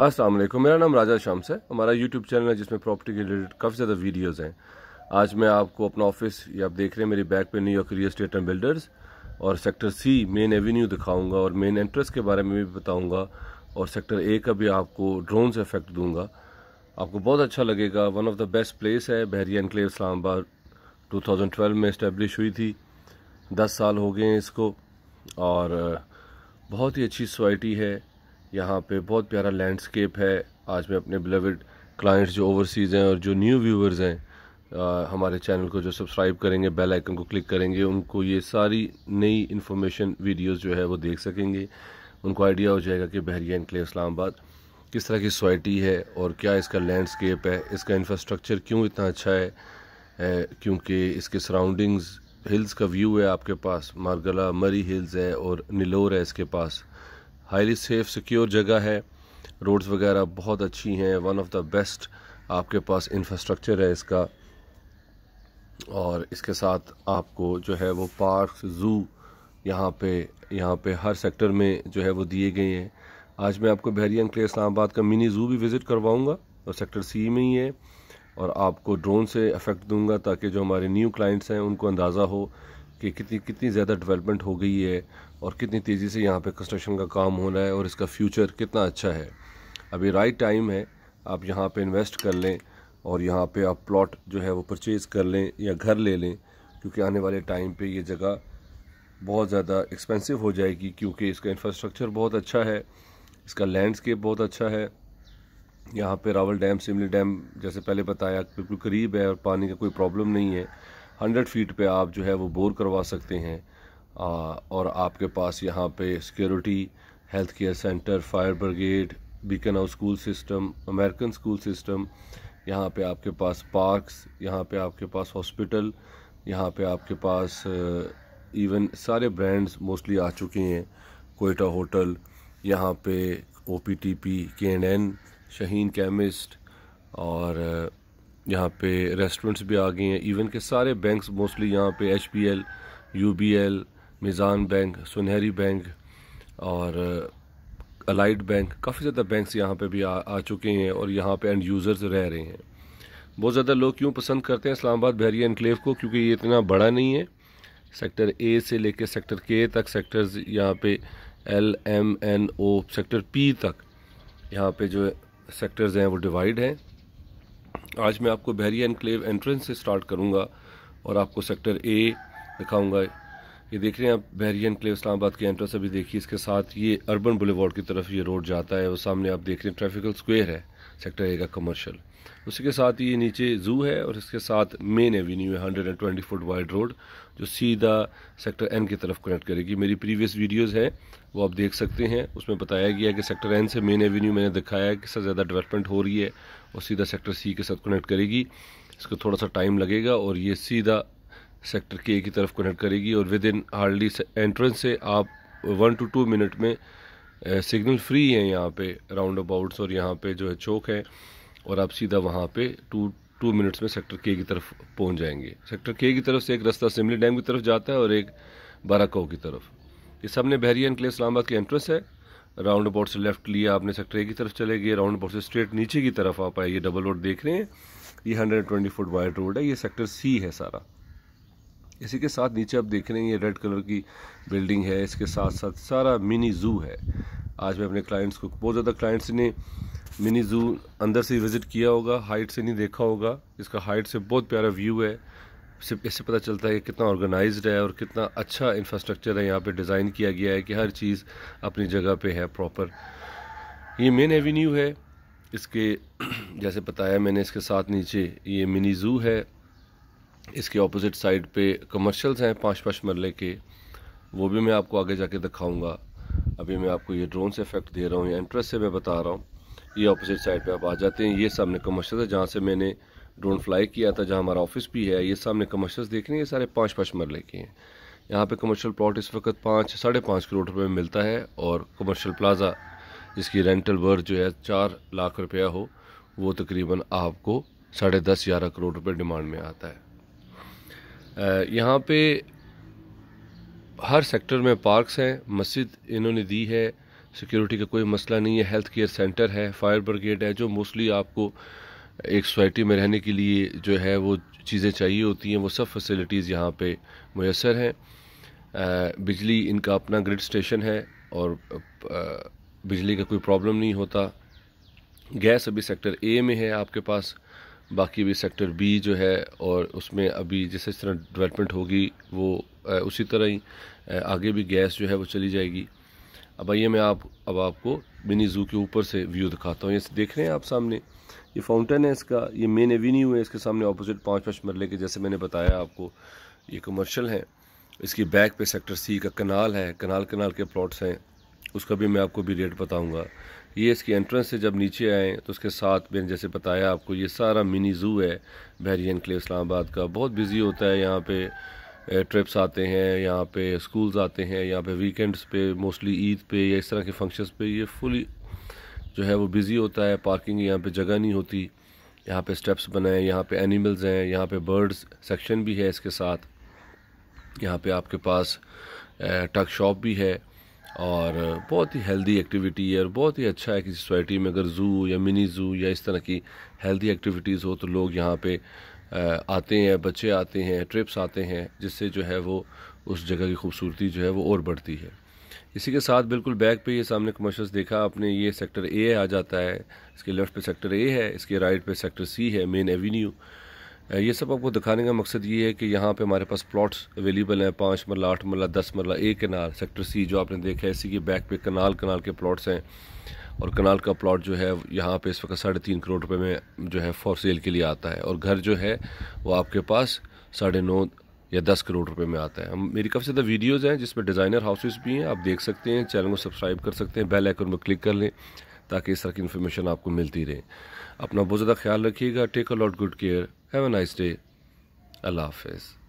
असलम मेरा नाम राजा शाम्स है हमारा यूट्यूब चैनल है जिसमें प्रॉपर्टी के रिलेटेड काफ़ी ज़्यादा वीडियोस हैं आज मैं आपको अपना ऑफिस या आप देख रहे हैं मेरी बैक पे New York real estate and builders और सेक्टर सी मेन एवेन्यू दिखाऊंगा और मेन एंट्रेंस के बारे में भी बताऊँगा और सेक्टर ए का भी आपको ड्रोन से इफेक्ट दूंगा आपको बहुत अच्छा लगेगा one of the best place है बहरी एनक्लेव इस्लामाबाद टू में इस्टेब्लिश हुई थी दस साल हो गए हैं इसको और बहुत ही अच्छी सोसाइटी है यहाँ पे बहुत प्यारा लैंडस्केप है आज मैं अपने बिलविड क्लाइंट्स जो ओवरसीज़ हैं और जो न्यू व्यूवर्स हैं हमारे चैनल को जो सब्सक्राइब करेंगे बेल आइकन को क्लिक करेंगे उनको ये सारी नई इन्फॉर्मेशन वीडियोस जो है वो देख सकेंगे उनको आइडिया हो जाएगा कि बहरिया इस्लाम इस्लामाबाद किस तरह की सोसाइटी है और क्या इसका लैंडस्केप है इसका इंफ्रास्ट्रक्चर क्यों इतना अच्छा है, है क्योंकि इसके सराउंडिंग्स हिल्स का व्यू है आपके पास मारगला मरी हिल्स है और नीलोर है इसके पास हाईली सेफ सिक्योर जगह है रोड्स वगैरह बहुत अच्छी हैं वन ऑफ द बेस्ट आपके पास इंफ्रास्ट्रक्चर है इसका और इसके साथ आपको जो है वो पार्क ज़ू यहाँ पे यहाँ पे हर सेक्टर में जो है वो दिए गए हैं आज मैं आपको बहरियन अंकले इस्लामाबाद का मिनी ज़ू भी विज़िट करवाऊँगा और सेक्टर सी में ही है और आपको ड्रोन से अफेक्ट दूंगा ताकि जो हमारे न्यू क्लाइंट्स हैं उनको अंदाज़ा हो कि कितनी कितनी ज़्यादा डेवलपमेंट हो गई है और कितनी तेज़ी से यहाँ पे कंस्ट्रक्शन का काम होना है और इसका फ्यूचर कितना अच्छा है अभी राइट टाइम है आप यहाँ पे इन्वेस्ट कर लें और यहाँ पे आप प्लॉट जो है वो परचेज़ कर लें या घर ले लें क्योंकि आने वाले टाइम पे ये जगह बहुत ज़्यादा एक्सपेंसिव हो जाएगी क्योंकि इसका इंफ्रास्ट्रक्चर बहुत अच्छा है इसका लैंडस्केप बहुत अच्छा है यहाँ पे रावल डैम सिमली डैम जैसे पहले बताया बिल्कुल करीब है और पानी का कोई प्रॉब्लम नहीं है हंड्रेड फीट पे आप जो है वो बोर करवा सकते हैं आ, और आपके पास यहाँ पे security health care centre fire brigade Beaconhouse school system American school system यहाँ पे आपके पास पार्क्स यहाँ पे आपके पास हॉस्पिटल यहाँ पे आपके पास इवन सारे ब्रांड्स मोस्टली आ चुके हैं कोयटा होटल यहाँ पे O P T P K N N Shaheen chemist और यहाँ पे रेस्टोरेंट्स भी आ गए हैं इवन के सारे बैंक्स मोस्टली यहाँ पे H P L U B L Meezan bank Soneri bank और अलाइड बैंक काफ़ी ज़्यादा बैंक्स यहाँ पे भी आ, आ चुके हैं और यहाँ पे एंड यूज़र्स रह रहे हैं बहुत ज़्यादा लोग क्यों पसंद करते हैं इस्लामाबाद बहरिया इनक्लेव को क्योंकि ये इतना बड़ा नहीं है सेक्टर ए से लेकर सेक्टर के तक सेक्टर्स यहाँ पे L M N O sector P तक यहाँ पे जो सेक्टर्स हैं वो डिवाइड हैं आज मैं आपको बहरिया एनक्लेव एंट्रेंस से स्टार्ट करूँगा और आपको सेक्टर ए दिखाऊँगा ये देख रहे हैं आप बहरिया एनक्लेव इस्लामाबाद के एंट्रेंस अभी देखिए इसके साथ ये अर्बन बुलेवार्ड की तरफ ये रोड जाता है वो सामने आप देख रहे हैं ट्रैफिकल स्क्वेयर है सेक्टर ए का कमर्शियल उसके साथ ये नीचे जू है और इसके साथ मेन एवेन्यू है hundred and twenty foot wide road जो सीधा सेक्टर एन की तरफ कनेक्ट करेगी मेरी प्रीवियस वीडियोस है वो आप देख सकते हैं उसमें बताया गया है कि सेक्टर एन से मेन एवेन्यू मैंने दिखाया है कि सबसे ज़्यादा डेवलपमेंट हो रही है और सीधा सेक्टर सी के साथ कनेक्ट करेगी इसको थोड़ा सा टाइम लगेगा और ये सीधा सेक्टर के की तरफ कनेक्ट करेगी और विद इन हार्डली एंट्रेंस से आप वन टू टू मिनट में सिग्नल फ्री है यहाँ पर राउंड अबाउट्स और यहाँ पर जो है चौक है और आप सीधा वहाँ पे टू टू मिनट्स में सेक्टर के की तरफ पहुँच जाएंगे सेक्टर के की तरफ से एक रास्ता सिमली डैम की तरफ जाता है और एक बाराकाओ की तरफ ये सामने बहरिया एनक्लेव इस्लामाबाद की एंट्रेंस है राउंड अबाउट से लेफ्ट लिया आपने सेक्टर ए की तरफ चले गए राउंड अबाउट से स्ट्रेट नीचे की तरफ आप आए ये डबल रोड देख रहे हैं ये hundred twenty foot wide road है ये सेक्टर सी है सारा इसी के साथ नीचे आप देख रहे हैं ये रेड कलर की बिल्डिंग है इसके साथ साथ सारा मिनी जू है आज मैं अपने क्लाइंट्स को बहुत ज़्यादा क्लाइंट्स ने मिनी ज़ू अंदर से विज़िट किया होगा हाइट से नहीं देखा होगा इसका हाइट से बहुत प्यारा व्यू है सिर्फ इससे पता चलता है कि कितना ऑर्गेनाइज्ड है और कितना अच्छा इंफ्रास्ट्रक्चर है यहाँ पे डिज़ाइन किया गया है कि हर चीज़ अपनी जगह पे है प्रॉपर ये मेन एवेन्यू है इसके जैसे बताया मैंने इसके साथ नीचे ये मिनी ज़ू है इसके ऑपोजिट साइड पे कमर्शल्स हैं पाँच पाँच मरले के वो भी मैं आपको आगे जाके दिखाऊंगा अभी मैं आपको ये ड्रोन से इफ़ेक्ट दे रहा हूँ या इंटरेस्ट से मैं बता रहा हूँ ये अपोजिट साइड पे आप आ जाते हैं ये सामने कमर्शल है जहाँ से मैंने ड्रोन फ्लाई किया था जहाँ हमारा ऑफिस भी है ये सामने कमर्शल्स देख रहे हैं ये सारे पाँच पाँच मरले के हैं यहाँ पे कमर्शियल प्लॉट इस वक्त पाँच साढ़े पाँच करोड़ रुपए में मिलता है और कमर्शियल प्लाजा जिसकी रेंटल वर्थ जो है चार लाख रुपया हो वो तकरीबन आपको साढ़े दस ग्यारह करोड़ रुपए डिमांड में आता है यहाँ पे हर सेक्टर में पार्क्स हैं मस्जिद इन्होंने दी है सिक्योरिटी का कोई मसला नहीं है हेल्थ केयर सेंटर है फायर ब्रिगेड है जो मोस्टली आपको एक सोसाइटी में रहने के लिए जो है वो चीज़ें चाहिए होती हैं वो सब फैसिलिटीज़ यहाँ पे मैसर हैं बिजली इनका अपना ग्रिड स्टेशन है और बिजली का कोई प्रॉब्लम नहीं होता गैस अभी सेक्टर ए में है आपके पास बाकी भी सेक्टर बी जो है और उसमें अभी जैसे इस तरह डेवलपमेंट होगी वो उसी तरह ही आगे भी गैस जो है वो चली जाएगी अब आइए मैं आप अब आपको मिनी ज़ू के ऊपर से व्यू दिखाता हूँ ये देख रहे हैं आप सामने ये फाउंटेन है इसका ये मेन एवेन्यू है इसके सामने ऑपोजिट पाँच पाँच मरले के जैसे मैंने बताया आपको ये कमर्शल है इसकी बैक पे सेक्टर सी का कनाल है कनाल कनाल के प्लॉट्स हैं उसका भी मैं आपको भी रेट बताऊँगा ये इसकी एंट्रेंस से जब नीचे आएँ तो उसके साथ मैंने जैसे बताया आपको ये सारा मिनी ज़ू है बहरिया क्ले इस्लामाबाद का बहुत बिज़ी होता है यहाँ पर ट्रिप्स आते हैं यहाँ पे स्कूल्स आते हैं यहाँ पे वीकेंड्स पे मोस्टली ईद पे या इस तरह के फंक्शंस पे ये फुली जो है वो बिज़ी होता है पार्किंग यहाँ पे जगह नहीं होती यहाँ पे स्टेप्स बनाए यहाँ पे एनिमल्स हैं यहाँ पे बर्ड्स सेक्शन भी है इसके साथ यहाँ पे आपके पास टक शॉप भी है और बहुत ही हेल्दी एक्टिविटी है और बहुत ही अच्छा है कि सोसाइटी में अगर ज़ू या मिनी ज़ू या इस तरह की हेल्दी एक्टिविटीज़ हो तो लोग यहाँ पर आते हैं बच्चे आते हैं ट्रिप्स आते हैं जिससे जो है वो उस जगह की खूबसूरती जो है वो और बढ़ती है इसी के साथ बिल्कुल बैक पे ये सामने कमर्शल्स देखा आपने ये सेक्टर ए आ जाता है इसके लेफ़्ट पे सेक्टर ए है इसके राइट पे सेक्टर सी है मेन एवेन्यू ये सब आपको दिखाने का मकसद ये है कि यहाँ पे हमारे पास प्लॉट्स अवेलेबल हैं पाँच मरला आठ मरला दस मरला ए कनाल सेक्टर सी जो आपने देखा है इसी के बैक पे कनाल कनाल के प्लॉट्स हैं और कनाल का प्लॉट जो है यहाँ पे इस वक्त साढ़े तीन करोड़ रुपए में जो है फॉर सेल के लिए आता है और घर जो है वो आपके पास साढ़े नौ या दस करोड़ रुपए में आता है मेरी काफ़ी ज़्यादा वीडियोज़ हैं जिसमें डिज़ाइनर हाउसेस भी हैं आप देख सकते हैं चैनल को सब्सक्राइब कर सकते हैं बेल आइकन पर क्लिक कर लें ताकि इस तरह की इन्फॉर्मेशन आपको मिलती रहे अपना बहुत ज़्यादा ख्याल रखिएगा take a lot good care have a nice day अल्लाह हाफिज़